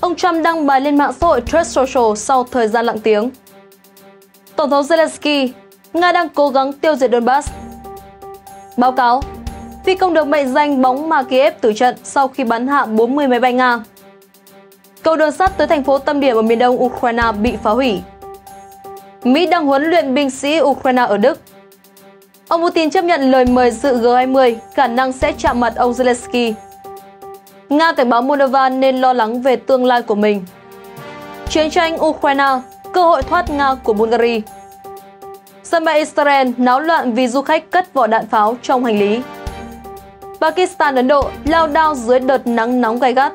Ông Trump đăng bài lên mạng xã hội Truth Social sau thời gian lặng tiếng. Tổng thống Zelensky, Nga đang cố gắng tiêu diệt Donbass. Báo cáo, phi công được mệnh danh bóng mà Kiev tử trận sau khi bắn hạ 40 máy bay Nga. Cầu đường sắt tới thành phố tâm điểm ở miền đông Ukraine bị phá hủy. Mỹ đang huấn luyện binh sĩ Ukraine ở Đức. Ông Putin chấp nhận lời mời dự G20, khả năng sẽ chạm mặt ông Zelensky Nga cảnh báo Moldova nên lo lắng về tương lai của mình. Chiến tranh Ukraine, cơ hội thoát Nga của Bulgaria. Sân bay Israel náo loạn vì du khách cất vỏ đạn pháo trong hành lý. Pakistan Ấn Độ lao đao dưới đợt nắng nóng gai gắt.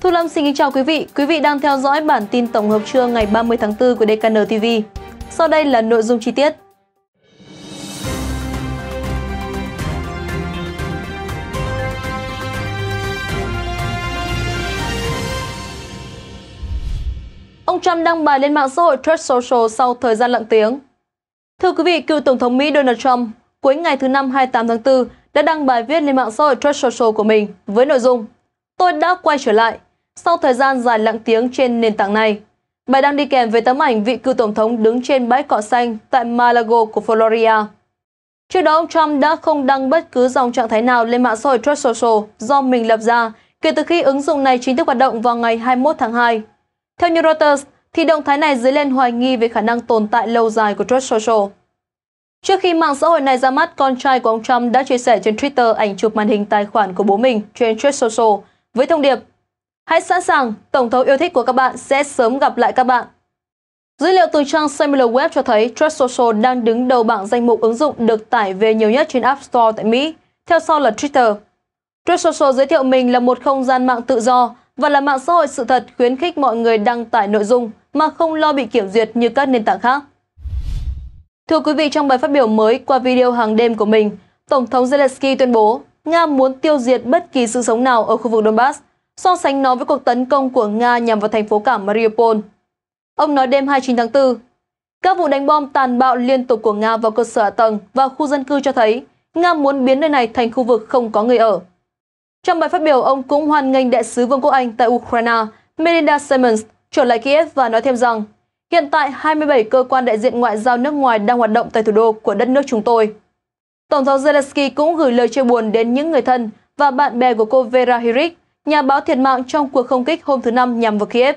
Thu Lâm xin kính chào quý vị. Quý vị đang theo dõi bản tin tổng hợp trưa ngày 30 tháng 4 của DKN TV. Sau đây là nội dung chi tiết. Ông Trump đăng bài lên mạng xã hội Truth Social sau thời gian lặng tiếng. Thưa quý vị, cựu Tổng thống Mỹ Donald Trump cuối ngày thứ Năm 28 tháng 4 đã đăng bài viết lên mạng xã hội Truth Social của mình với nội dung Tôi đã quay trở lại sau thời gian dài lặng tiếng trên nền tảng này. Bài đăng đi kèm với tấm ảnh vị cựu Tổng thống đứng trên bãi cỏ xanh tại Malago của Florida. Trước đó, ông Trump đã không đăng bất cứ dòng trạng thái nào lên mạng xã hội Truth Social do mình lập ra kể từ khi ứng dụng này chính thức hoạt động vào ngày 21 tháng 2. Theo như Reuters, thì động thái này dấy lên hoài nghi về khả năng tồn tại lâu dài của Truth Social. Trước khi mạng xã hội này ra mắt, con trai của ông Trump đã chia sẻ trên Twitter ảnh chụp màn hình tài khoản của bố mình trên Truth Social với thông điệp Hãy sẵn sàng, tổng thống yêu thích của các bạn sẽ sớm gặp lại các bạn. Dữ liệu từ trang SimilarWeb cho thấy Truth Social đang đứng đầu bảng danh mục ứng dụng được tải về nhiều nhất trên App Store tại Mỹ, theo sau là Twitter. Truth Social giới thiệu mình là một không gian mạng tự do, và là mạng xã hội sự thật khuyến khích mọi người đăng tải nội dung mà không lo bị kiểm duyệt như các nền tảng khác. Thưa quý vị, trong bài phát biểu mới qua video hàng đêm của mình, Tổng thống Zelensky tuyên bố Nga muốn tiêu diệt bất kỳ sự sống nào ở khu vực Donbass, so sánh nó với cuộc tấn công của Nga nhằm vào thành phố cảng Mariupol. Ông nói đêm 29 tháng 4, các vụ đánh bom tàn bạo liên tục của Nga vào cơ sở hạ tầng và khu dân cư cho thấy Nga muốn biến nơi này thành khu vực không có người ở. Trong bài phát biểu, ông cũng hoan nghênh đại sứ Vương quốc Anh tại Ukraine Melinda Simmons trở lại Kiev và nói thêm rằng hiện tại 27 cơ quan đại diện ngoại giao nước ngoài đang hoạt động tại thủ đô của đất nước chúng tôi. Tổng thống Zelensky cũng gửi lời chia buồn đến những người thân và bạn bè của cô Vera Hirik, nhà báo thiệt mạng trong cuộc không kích hôm thứ Năm nhằm vào Kiev.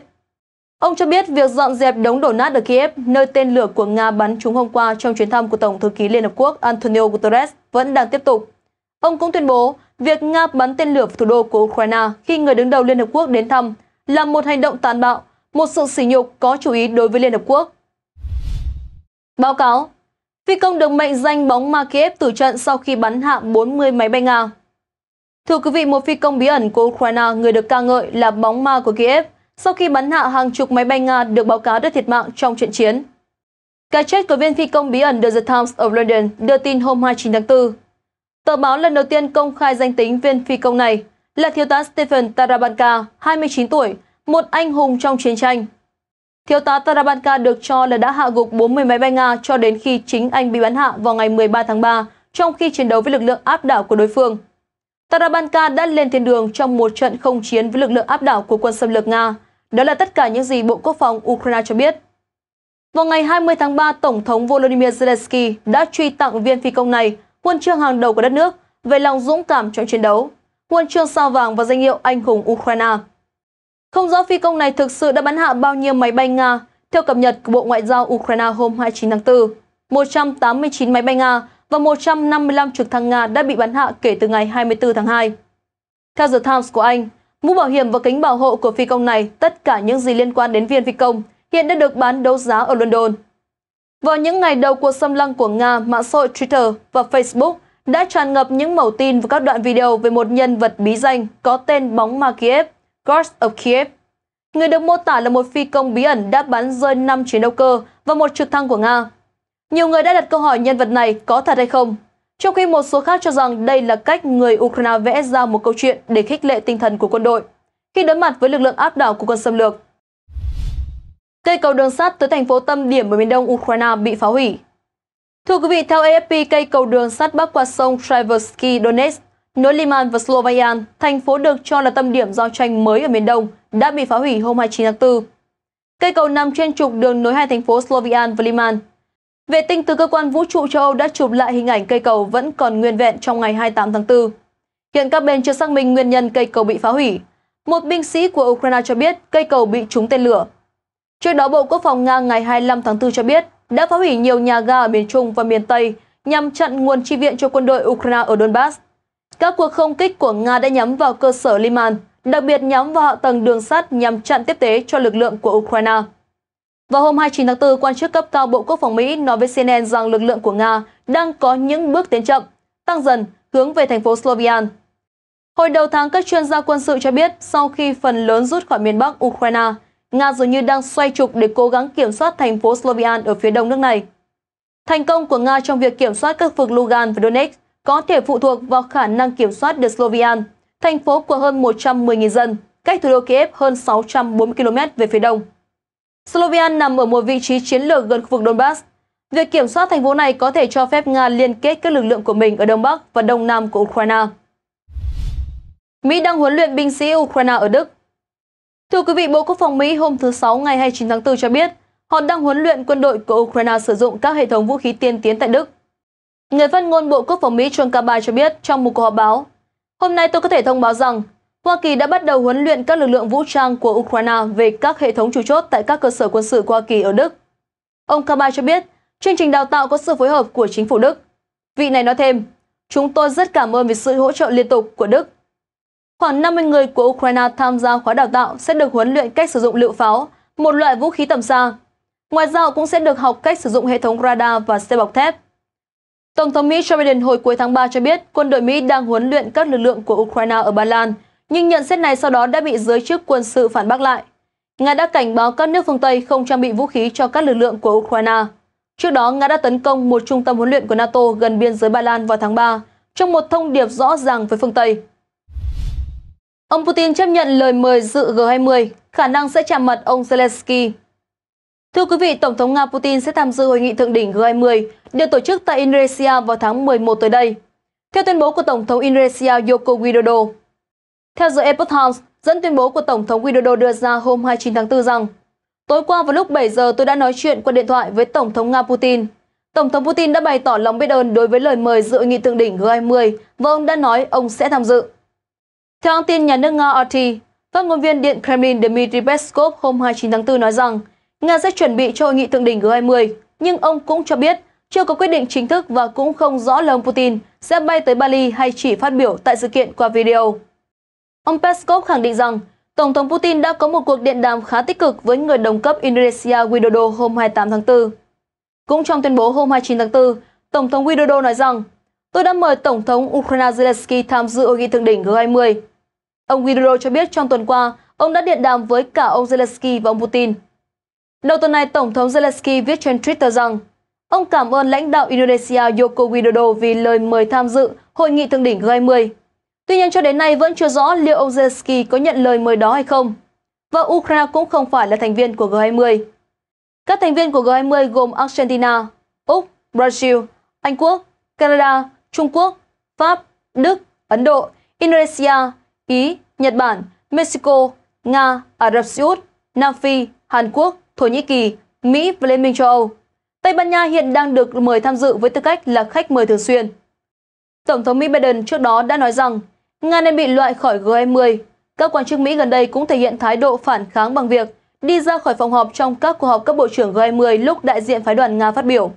Ông cho biết việc dọn dẹp đống đổ nát ở Kiev, nơi tên lửa của Nga bắn trúng hôm qua trong chuyến thăm của Tổng thư ký Liên Hợp Quốc Antonio Guterres vẫn đang tiếp tục. Ông cũng tuyên bố Việc Nga bắn tên lửa vào thủ đô của Ukraine khi người đứng đầu Liên Hợp Quốc đến thăm là một hành động tàn bạo, một sự sỉ nhục có chú ý đối với Liên Hợp Quốc. Báo cáo Phi công được mệnh danh bóng ma Kiev tử trận sau khi bắn hạ 40 máy bay Nga. Thưa quý vị, một phi công bí ẩn của Ukraine người được ca ngợi là bóng ma của Kiev sau khi bắn hạ hàng chục máy bay Nga được báo cáo đã thiệt mạng trong trận chiến. Cái chết của viên phi công bí ẩn The Times of London đưa tin hôm 29 tháng 4. Tờ báo lần đầu tiên công khai danh tính viên phi công này là thiếu tá Stephen Tarabanka, 29 tuổi, một anh hùng trong chiến tranh. Thiếu tá Tarabanka được cho là đã hạ gục 40 máy bay Nga cho đến khi chính anh bị bắn hạ vào ngày 13 tháng 3 trong khi chiến đấu với lực lượng áp đảo của đối phương. Tarabanka đã lên thiên đường trong một trận không chiến với lực lượng áp đảo của quân xâm lược Nga. Đó là tất cả những gì Bộ Quốc phòng Ukraine cho biết. Vào ngày 20 tháng 3, Tổng thống Volodymyr Zelensky đã truy tặng viên phi công này huân chương hàng đầu của đất nước về lòng dũng cảm trong chiến đấu, huân chương sao vàng và danh hiệu anh hùng Ukraine. Không rõ phi công này thực sự đã bắn hạ bao nhiêu máy bay Nga, theo cập nhật của Bộ Ngoại giao Ukraine hôm 29 tháng 4, 189 máy bay Nga và 155 trực thăng Nga đã bị bắn hạ kể từ ngày 24 tháng 2. Theo The Times của Anh, mũ bảo hiểm và kính bảo hộ của phi công này, tất cả những gì liên quan đến viên phi công, hiện đã được bán đấu giá ở London. Vào những ngày đầu cuộc xâm lăng của Nga, mạng xã hội Twitter và Facebook đã tràn ngập những mẫu tin và các đoạn video về một nhân vật bí danh có tên bóng ma Kiev, Ghost of Kiev. Người được mô tả là một phi công bí ẩn đã bắn rơi 5 chiến đấu cơ và một trực thăng của Nga. Nhiều người đã đặt câu hỏi nhân vật này có thật hay không, trong khi một số khác cho rằng đây là cách người Ukraine vẽ ra một câu chuyện để khích lệ tinh thần của quân đội khi đối mặt với lực lượng áp đảo của quân xâm lược. Cây cầu đường sắt tới thành phố tâm điểm ở miền đông Ukraine bị phá hủy. Thưa quý vị, theo AFP, cây cầu đường sắt bắc qua sông Traversky Donetsk, nối Liman và Slovakian, thành phố được cho là tâm điểm giao tranh mới ở miền đông, đã bị phá hủy hôm 29 tháng 4. Cây cầu nằm trên trục đường nối hai thành phố Slovian và Liman. Vệ tinh từ cơ quan vũ trụ châu Âu đã chụp lại hình ảnh cây cầu vẫn còn nguyên vẹn trong ngày 28 tháng 4. Hiện các bên chưa xác minh nguyên nhân cây cầu bị phá hủy. Một binh sĩ của Ukraine cho biết cây cầu bị trúng tên lửa, Trước đó, Bộ Quốc phòng Nga ngày 25 tháng 4 cho biết đã phá hủy nhiều nhà ga ở miền Trung và miền Tây nhằm chặn nguồn chi viện cho quân đội Ukraine ở Donbass. Các cuộc không kích của Nga đã nhắm vào cơ sở Liman, đặc biệt nhắm vào hạ tầng đường sắt nhằm chặn tiếp tế cho lực lượng của Ukraine. Vào hôm 29 tháng 4, quan chức cấp cao Bộ Quốc phòng Mỹ nói với CNN rằng lực lượng của Nga đang có những bước tiến chậm, tăng dần hướng về thành phố Slovian. Hồi đầu tháng, các chuyên gia quân sự cho biết sau khi phần lớn rút khỏi miền Bắc Ukraine, Nga dường như đang xoay trục để cố gắng kiểm soát thành phố Slovian ở phía đông nước này. Thành công của Nga trong việc kiểm soát các vực Lugan và Donetsk có thể phụ thuộc vào khả năng kiểm soát được Slovian, thành phố của hơn 110.000 dân, cách thủ đô Kiev hơn 640 km về phía đông. Slovian nằm ở một vị trí chiến lược gần khu vực Donbass. Việc kiểm soát thành phố này có thể cho phép Nga liên kết các lực lượng của mình ở Đông Bắc và Đông Nam của Ukraine. Mỹ đang huấn luyện binh sĩ Ukraine ở Đức Thưa quý vị, Bộ Quốc phòng Mỹ hôm thứ Sáu ngày 29 tháng 4 cho biết, họ đang huấn luyện quân đội của Ukraine sử dụng các hệ thống vũ khí tiên tiến tại Đức. Người phát ngôn Bộ Quốc phòng Mỹ John Kirby cho biết trong một cuộc họp báo, Hôm nay tôi có thể thông báo rằng Hoa Kỳ đã bắt đầu huấn luyện các lực lượng vũ trang của Ukraine về các hệ thống chủ chốt tại các cơ sở quân sự của Hoa Kỳ ở Đức. Ông Kirby cho biết, chương trình đào tạo có sự phối hợp của chính phủ Đức. Vị này nói thêm, chúng tôi rất cảm ơn về sự hỗ trợ liên tục của Đức Khoảng 50 người của Ukraine tham gia khóa đào tạo sẽ được huấn luyện cách sử dụng lựu pháo, một loại vũ khí tầm xa. Ngoài ra, cũng sẽ được học cách sử dụng hệ thống radar và xe bọc thép. Tổng thống Mỹ Joe Biden hồi cuối tháng 3 cho biết quân đội Mỹ đang huấn luyện các lực lượng của Ukraine ở Ba Lan, nhưng nhận xét này sau đó đã bị giới chức quân sự phản bác lại. Nga đã cảnh báo các nước phương Tây không trang bị vũ khí cho các lực lượng của Ukraine. Trước đó, Nga đã tấn công một trung tâm huấn luyện của NATO gần biên giới Ba Lan vào tháng 3, trong một thông điệp rõ ràng với phương Tây. Ông Putin chấp nhận lời mời dự G20, khả năng sẽ chạm mặt ông Zelensky. Thưa quý vị, Tổng thống Nga Putin sẽ tham dự hội nghị thượng đỉnh G20 được tổ chức tại Indonesia vào tháng 11 tới đây, theo tuyên bố của Tổng thống Indonesia Joko Widodo. Theo The Epoch Times, dẫn tuyên bố của Tổng thống Widodo đưa ra hôm 29 tháng 4 rằng Tối qua vào lúc 7 giờ tôi đã nói chuyện qua điện thoại với Tổng thống Nga Putin. Tổng thống Putin đã bày tỏ lòng biết ơn đối với lời mời dự nghị thượng đỉnh G20 và ông đã nói ông sẽ tham dự. Theo hãng tin nhà nước Nga RT, phát ngôn viên Điện Kremlin Dmitry Peskov hôm 29 tháng 4 nói rằng Nga sẽ chuẩn bị cho hội nghị thượng đỉnh G20, nhưng ông cũng cho biết chưa có quyết định chính thức và cũng không rõ là ông Putin sẽ bay tới Bali hay chỉ phát biểu tại sự kiện qua video. Ông Peskov khẳng định rằng Tổng thống Putin đã có một cuộc điện đàm khá tích cực với người đồng cấp Indonesia Widodo hôm 28 tháng 4. Cũng trong tuyên bố hôm 29 tháng 4, Tổng thống Widodo nói rằng Tôi đã mời Tổng thống Ukraine Zelensky tham dự hội nghị thượng đỉnh G20 Ông Widodo cho biết trong tuần qua, ông đã điện đàm với cả ông Zelensky và ông Putin. Đầu tuần này, Tổng thống Zelensky viết trên Twitter rằng ông cảm ơn lãnh đạo Indonesia Joko Widodo vì lời mời tham dự hội nghị thượng đỉnh G20. Tuy nhiên, cho đến nay vẫn chưa rõ liệu ông Zelensky có nhận lời mời đó hay không. Và Ukraine cũng không phải là thành viên của G20. Các thành viên của G20 gồm Argentina, Úc, Brazil, Anh Quốc, Canada, Trung Quốc, Pháp, Đức, Ấn Độ, Indonesia, Ý, Nhật Bản, Mexico, Nga, Ả Rập Xê Út, Nam Phi, Hàn Quốc, Thổ Nhĩ Kỳ, Mỹ và Liên minh châu Âu. Tây Ban Nha hiện đang được mời tham dự với tư cách là khách mời thường xuyên. Tổng thống Mỹ Biden trước đó đã nói rằng Nga nên bị loại khỏi G20. Các quan chức Mỹ gần đây cũng thể hiện thái độ phản kháng bằng việc đi ra khỏi phòng họp trong các cuộc họp cấp bộ trưởng G20 lúc đại diện phái đoàn Nga phát biểu.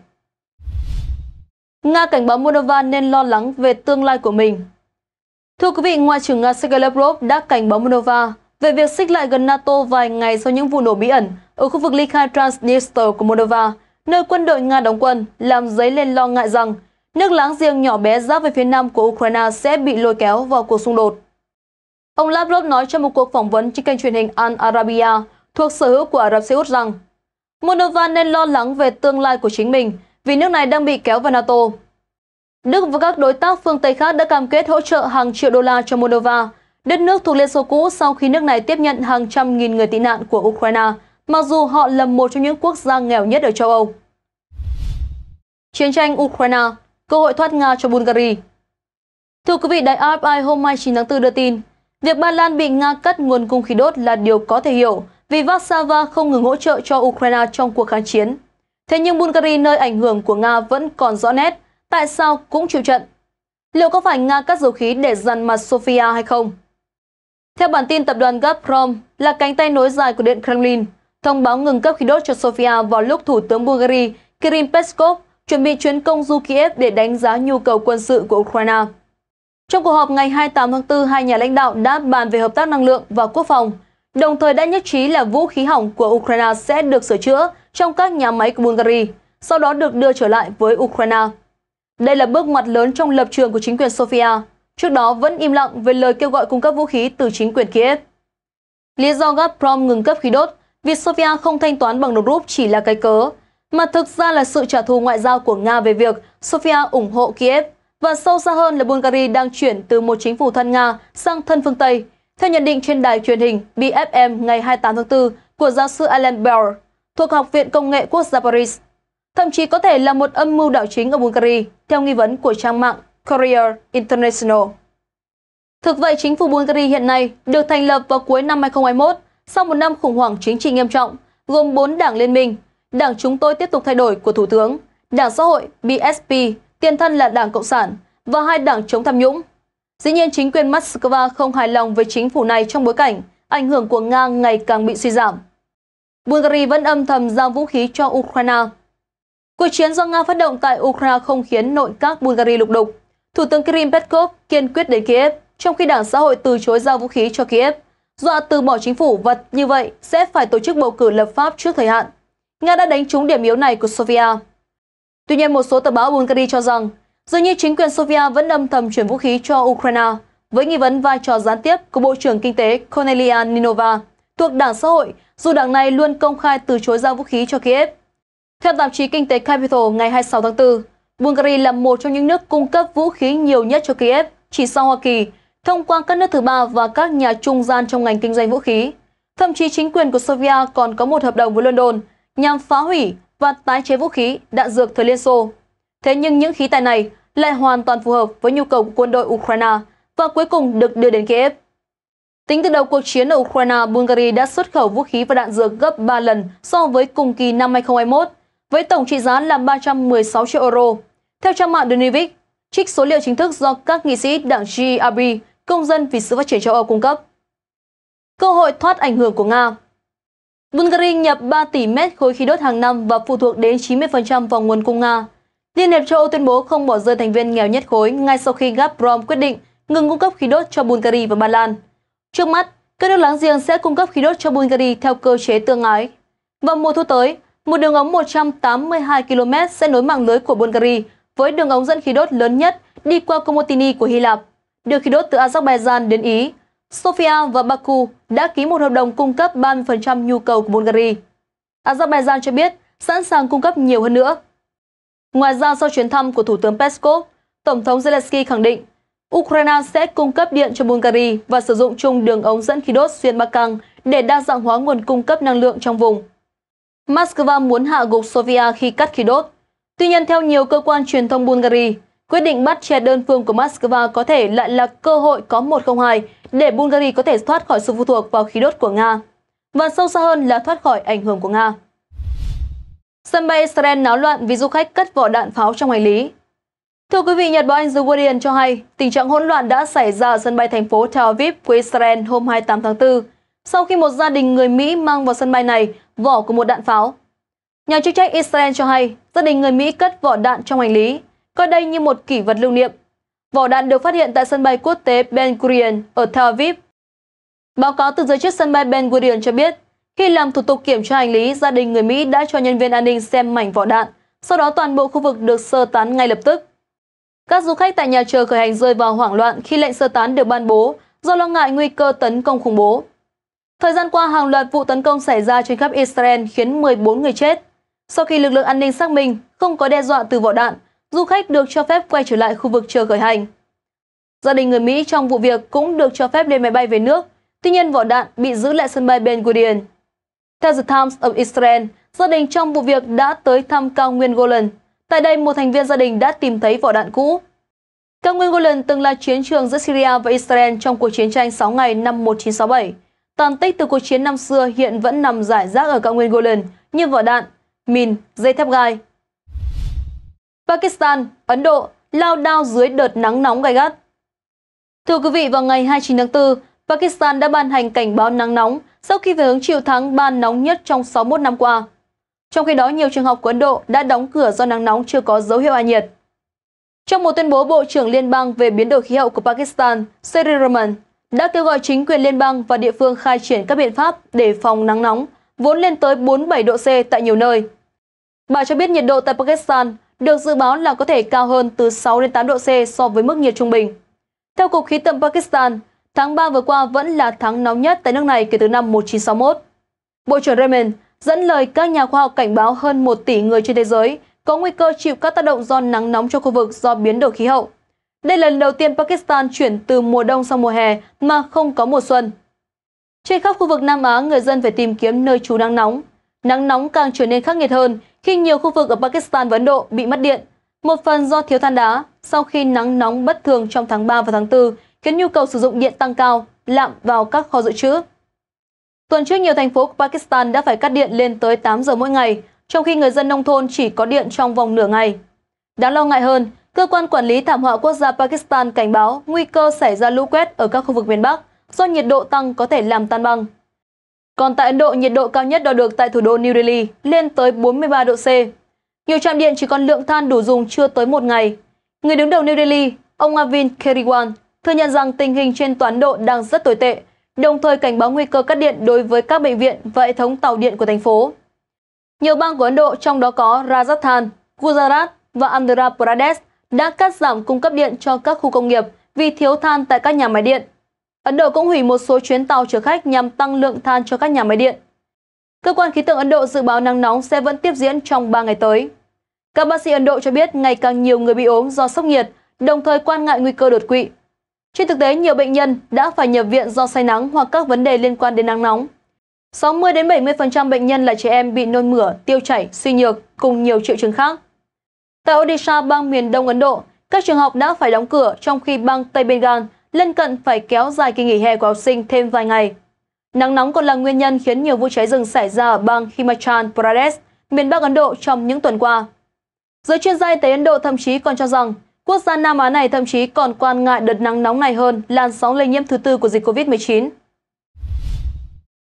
Nga cảnh báo Moldova nên lo lắng về tương lai của mình. Thưa quý vị, Ngoại trưởng Nga Sergei Lavrov đã cảnh báo Moldova về việc xích lại gần NATO vài ngày sau những vụ nổ bí ẩn ở khu vực Lika Transnistria của Moldova, nơi quân đội Nga đóng quân, làm dấy lên lo ngại rằng nước láng giềng nhỏ bé giáp về phía nam của Ukraine sẽ bị lôi kéo vào cuộc xung đột. Ông Lavrov nói trong một cuộc phỏng vấn trên kênh truyền hình Al Arabiya thuộc sở hữu của Ả Rập Xê Út rằng Moldova nên lo lắng về tương lai của chính mình vì nước này đang bị kéo vào NATO. Đức và các đối tác phương Tây khác đã cam kết hỗ trợ hàng triệu đô la cho Moldova, đất nước thuộc Liên Xô cũ sau khi nước này tiếp nhận hàng trăm nghìn người tị nạn của Ukraine, mặc dù họ là một trong những quốc gia nghèo nhất ở châu Âu. Chiến tranh Ukraine, cơ hội thoát Nga cho Bulgaria Thưa quý vị, Đài AFI hôm 29 tháng 4 đưa tin, việc Ba Lan bị Nga cắt nguồn cung khí đốt là điều có thể hiểu vì Warsaw không ngừng hỗ trợ cho Ukraine trong cuộc kháng chiến. Thế nhưng Bulgaria nơi ảnh hưởng của Nga vẫn còn rõ nét tại sao cũng chịu trận? Liệu có phải Nga cắt dầu khí để dằn mặt Sofia hay không? Theo bản tin tập đoàn Gazprom là cánh tay nối dài của Điện Kremlin, thông báo ngừng cấp khí đốt cho Sofia vào lúc Thủ tướng Bulgaria Kirin Peskov chuẩn bị chuyến công du Kiev để đánh giá nhu cầu quân sự của Ukraine. Trong cuộc họp ngày 28 tháng 4, hai nhà lãnh đạo đã bàn về hợp tác năng lượng và quốc phòng, đồng thời đã nhất trí là vũ khí hỏng của Ukraine sẽ được sửa chữa trong các nhà máy của Bulgaria, sau đó được đưa trở lại với Ukraine. Đây là bước ngoặt lớn trong lập trường của chính quyền Sofia, trước đó vẫn im lặng về lời kêu gọi cung cấp vũ khí từ chính quyền Kiev. Lý do Gazprom ngừng cấp khí đốt, việc Sofia không thanh toán bằng đồng rúp chỉ là cái cớ, mà thực ra là sự trả thù ngoại giao của Nga về việc Sofia ủng hộ Kiev và sâu xa hơn là Bulgaria đang chuyển từ một chính phủ thân Nga sang thân phương Tây, theo nhận định trên đài truyền hình BFM ngày 28 tháng 4 của giáo sư Alan Bell thuộc Học viện Công nghệ quốc gia Paris thậm chí có thể là một âm mưu đảo chính ở Bulgaria, theo nghi vấn của trang mạng Courier International. Thực vậy, chính phủ Bulgaria hiện nay được thành lập vào cuối năm 2021 sau một năm khủng hoảng chính trị nghiêm trọng, gồm 4 đảng liên minh, Đảng Chúng tôi tiếp tục thay đổi của Thủ tướng, Đảng Xã hội BSP, tiền thân là Đảng Cộng sản, và hai đảng chống tham nhũng. Dĩ nhiên, chính quyền Moscow không hài lòng với chính phủ này trong bối cảnh ảnh hưởng của Nga ngày càng bị suy giảm. Bulgaria vẫn âm thầm giao vũ khí cho Ukraine Cuộc chiến do Nga phát động tại Ukraine không khiến nội các Bulgaria lục đục. Thủ tướng Kirill Petkov kiên quyết đến Kiev, trong khi Đảng Xã hội từ chối giao vũ khí cho Kiev, dọa từ bỏ chính phủ vật như vậy sẽ phải tổ chức bầu cử lập pháp trước thời hạn. Nga đã đánh trúng điểm yếu này của Sofia. Tuy nhiên, một số tờ báo Bulgaria cho rằng dường như chính quyền Sofia vẫn âm thầm chuyển vũ khí cho Ukraine với nghi vấn vai trò gián tiếp của Bộ trưởng Kinh tế Cornelia Ninova thuộc Đảng Xã hội, dù đảng này luôn công khai từ chối giao vũ khí cho Kiev. Theo tạp chí Kinh tế Capital ngày 26 tháng 4, Bulgaria là một trong những nước cung cấp vũ khí nhiều nhất cho Kiev, chỉ sau Hoa Kỳ, thông qua các nước thứ ba và các nhà trung gian trong ngành kinh doanh vũ khí. Thậm chí chính quyền của Sofia còn có một hợp đồng với London nhằm phá hủy và tái chế vũ khí đạn dược thời Liên Xô. Thế nhưng những khí tài này lại hoàn toàn phù hợp với nhu cầu của quân đội Ukraine và cuối cùng được đưa đến Kiev. Tính từ đầu cuộc chiến ở Ukraine, Bulgaria đã xuất khẩu vũ khí và đạn dược gấp 3 lần so với cùng kỳ năm 2021 với tổng trị giá là 316 triệu euro. Theo trang mạng The trích số liệu chính thức do các nghị sĩ đảng GRB, công dân vì sự phát triển châu Âu cung cấp. Cơ hội thoát ảnh hưởng của Nga Bulgaria nhập 3 tỷ mét khối khí đốt hàng năm và phụ thuộc đến 90% vào nguồn cung Nga. Liên hiệp châu Âu tuyên bố không bỏ rơi thành viên nghèo nhất khối ngay sau khi Gazprom quyết định ngừng cung cấp khí đốt cho Bulgaria và Ba Lan. Trước mắt, các nước láng giềng sẽ cung cấp khí đốt cho Bulgaria theo cơ chế tương ái. Vào mùa thu tới, một đường ống 182 km sẽ nối mạng lưới của Bulgaria với đường ống dẫn khí đốt lớn nhất đi qua Komotini của Hy Lạp, đưa khí đốt từ Azerbaijan đến Ý. Sofia và Baku đã ký một hợp đồng cung cấp 30% nhu cầu của Bulgaria. Azerbaijan cho biết sẵn sàng cung cấp nhiều hơn nữa. Ngoài ra, sau chuyến thăm của Thủ tướng Peskov, Tổng thống Zelensky khẳng định Ukraine sẽ cung cấp điện cho Bulgaria và sử dụng chung đường ống dẫn khí đốt xuyên Balkan để đa dạng hóa nguồn cung cấp năng lượng trong vùng. Moscow muốn hạ gục Sofia khi cắt khí đốt. Tuy nhiên, theo nhiều cơ quan truyền thông Bulgaria, quyết định bắt chẹt đơn phương của Moscow có thể lại là cơ hội có 102 để Bulgaria có thể thoát khỏi sự phụ thuộc vào khí đốt của Nga và sâu xa hơn là thoát khỏi ảnh hưởng của Nga. Sân bay Israel náo loạn vì du khách cất vỏ đạn pháo trong hành lý. Thưa quý vị, Nhật báo Anh The Guardian cho hay tình trạng hỗn loạn đã xảy ra ở sân bay thành phố Tel Aviv của Israel hôm 28 tháng 4 sau khi một gia đình người Mỹ mang vào sân bay này vỏ của một đạn pháo. Nhà chức trách Israel cho hay gia đình người Mỹ cất vỏ đạn trong hành lý, coi đây như một kỷ vật lưu niệm. Vỏ đạn được phát hiện tại sân bay quốc tế Ben Gurion ở Tel Aviv. Báo cáo từ giới chức sân bay Ben Gurion cho biết, khi làm thủ tục kiểm tra hành lý, gia đình người Mỹ đã cho nhân viên an ninh xem mảnh vỏ đạn, sau đó toàn bộ khu vực được sơ tán ngay lập tức. Các du khách tại nhà chờ khởi hành rơi vào hoảng loạn khi lệnh sơ tán được ban bố do lo ngại nguy cơ tấn công khủng bố. Thời gian qua, hàng loạt vụ tấn công xảy ra trên khắp Israel khiến 14 người chết. Sau khi lực lượng an ninh xác minh không có đe dọa từ vỏ đạn, du khách được cho phép quay trở lại khu vực chờ khởi hành. Gia đình người Mỹ trong vụ việc cũng được cho phép lên máy bay về nước, tuy nhiên vỏ đạn bị giữ lại sân bay Ben Gurion. Theo The Times of Israel, gia đình trong vụ việc đã tới thăm cao nguyên Golan. Tại đây, một thành viên gia đình đã tìm thấy vỏ đạn cũ. Cao nguyên Golan từng là chiến trường giữa Syria và Israel trong cuộc chiến tranh 6 ngày năm 1967. Tàn tích từ cuộc chiến năm xưa hiện vẫn nằm giải rác ở cao nguyên Golan như vỏ đạn, mìn, dây thép gai. Pakistan, Ấn Độ lao đao dưới đợt nắng nóng gai gắt. Thưa quý vị, vào ngày 29 tháng 4, Pakistan đã ban hành cảnh báo nắng nóng sau khi phải hứng chịu tháng ban nóng nhất trong 61 năm qua. Trong khi đó, nhiều trường học của Ấn Độ đã đóng cửa do nắng nóng chưa có dấu hiệu hạ nhiệt. Trong một tuyên bố Bộ trưởng Liên bang về biến đổi khí hậu của Pakistan, Seri Rahman đã kêu gọi chính quyền liên bang và địa phương khai triển các biện pháp để phòng nắng nóng, vốn lên tới 47 độ C tại nhiều nơi. Bà cho biết nhiệt độ tại Pakistan được dự báo là có thể cao hơn từ 6 đến 8 độ C so với mức nhiệt trung bình. Theo Cục Khí tượng Pakistan, tháng 3 vừa qua vẫn là tháng nóng nhất tại nước này kể từ năm 1961. Bộ trưởng Raymond dẫn lời các nhà khoa học cảnh báo hơn 1 tỷ người trên thế giới có nguy cơ chịu các tác động do nắng nóng cho khu vực do biến đổi khí hậu. Đây là lần đầu tiên Pakistan chuyển từ mùa đông sang mùa hè mà không có mùa xuân. Trên khắp khu vực Nam Á, người dân phải tìm kiếm nơi trú nắng nóng. Nắng nóng càng trở nên khắc nghiệt hơn khi nhiều khu vực ở Pakistan và Ấn Độ bị mất điện. Một phần do thiếu than đá, sau khi nắng nóng bất thường trong tháng 3 và tháng 4 khiến nhu cầu sử dụng điện tăng cao, lạm vào các kho dự trữ. Tuần trước, nhiều thành phố của Pakistan đã phải cắt điện lên tới 8 giờ mỗi ngày, trong khi người dân nông thôn chỉ có điện trong vòng nửa ngày. Đáng lo ngại hơn, Cơ quan quản lý thảm họa quốc gia Pakistan cảnh báo nguy cơ xảy ra lũ quét ở các khu vực miền Bắc do nhiệt độ tăng có thể làm tan băng. Còn tại Ấn Độ, nhiệt độ cao nhất đo được tại thủ đô New Delhi lên tới 43 độ C. Nhiều trạm điện chỉ còn lượng than đủ dùng chưa tới một ngày. Người đứng đầu New Delhi, ông Avin Kejriwal, thừa nhận rằng tình hình trên toàn độ đang rất tồi tệ, đồng thời cảnh báo nguy cơ cắt điện đối với các bệnh viện và hệ thống tàu điện của thành phố. Nhiều bang của Ấn Độ, trong đó có Rajasthan, Gujarat và Andhra Pradesh, đã cắt giảm cung cấp điện cho các khu công nghiệp vì thiếu than tại các nhà máy điện. Ấn Độ cũng hủy một số chuyến tàu chở khách nhằm tăng lượng than cho các nhà máy điện. Cơ quan khí tượng Ấn Độ dự báo nắng nóng sẽ vẫn tiếp diễn trong 3 ngày tới. Các bác sĩ Ấn Độ cho biết ngày càng nhiều người bị ốm do sốc nhiệt, đồng thời quan ngại nguy cơ đột quỵ. Trên thực tế, nhiều bệnh nhân đã phải nhập viện do say nắng hoặc các vấn đề liên quan đến nắng nóng. 60 đến 70% bệnh nhân là trẻ em bị nôn mửa, tiêu chảy, suy nhược cùng nhiều triệu chứng khác. Tại Odisha, bang miền đông Ấn Độ, các trường học đã phải đóng cửa trong khi bang Tây Bengal lân cận phải kéo dài kỳ nghỉ hè của học sinh thêm vài ngày. Nắng nóng còn là nguyên nhân khiến nhiều vụ cháy rừng xảy ra ở bang Himachal Pradesh, miền Bắc Ấn Độ trong những tuần qua. Giới chuyên gia y tế Ấn Độ thậm chí còn cho rằng quốc gia Nam Á này thậm chí còn quan ngại đợt nắng nóng này hơn làn sóng lây nhiễm thứ tư của dịch COVID-19.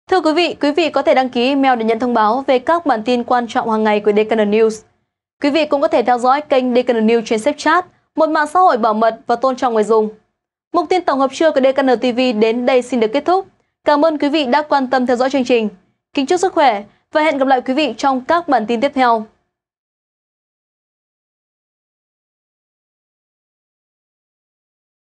Thưa quý vị, quý vị có thể đăng ký email để nhận thông báo về các bản tin quan trọng hàng ngày của Deccan News. Quý vị cũng có thể theo dõi kênh DKN News trên SafeChat, một mạng xã hội bảo mật và tôn trọng người dùng. Mục tin tổng hợp trưa của DKN TV đến đây xin được kết thúc. Cảm ơn quý vị đã quan tâm theo dõi chương trình. Kính chúc sức khỏe và hẹn gặp lại quý vị trong các bản tin tiếp theo.